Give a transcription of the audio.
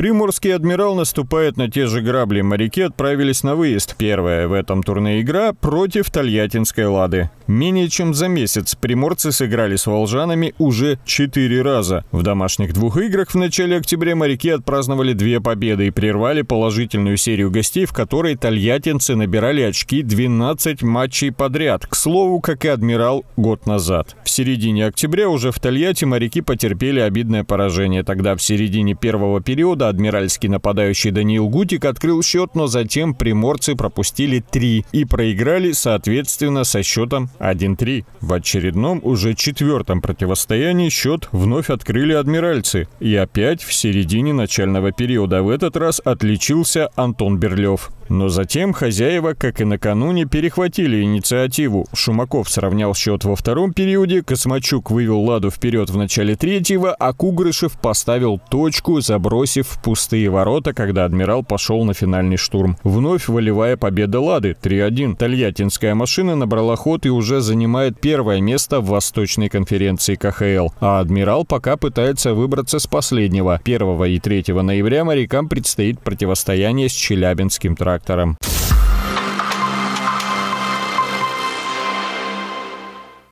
Приморский адмирал наступает на те же грабли. Моряки отправились на выезд. Первая в этом турне игра против Тольяттинской «Лады». Менее чем за месяц приморцы сыграли с волжанами уже четыре раза. В домашних двух играх в начале октября моряки отпраздновали две победы и прервали положительную серию гостей, в которой тольяттинцы набирали очки 12 матчей подряд. К слову, как и адмирал год назад. В середине октября уже в Тольятти моряки потерпели обидное поражение. Тогда в середине первого периода адмиральский нападающий Даниил Гутик открыл счет, но затем приморцы пропустили три и проиграли, соответственно, со счетом 1-3. В очередном, уже четвертом противостоянии счет вновь открыли адмиральцы. И опять в середине начального периода в этот раз отличился Антон Берлев. Но затем хозяева, как и накануне, перехватили инициативу. Шумаков сравнял счет во втором периоде, Космачук вывел Ладу вперед в начале третьего, а Кугрышев поставил точку, забросив в пустые ворота, когда адмирал пошел на финальный штурм. Вновь волевая победа Лады 3-1. Тольяттинская машина набрала ход и уже занимает первое место в Восточной конференции КХЛ. А адмирал пока пытается выбраться с последнего. 1 и 3 ноября морякам предстоит противостояние с Челябинским трактом редактором.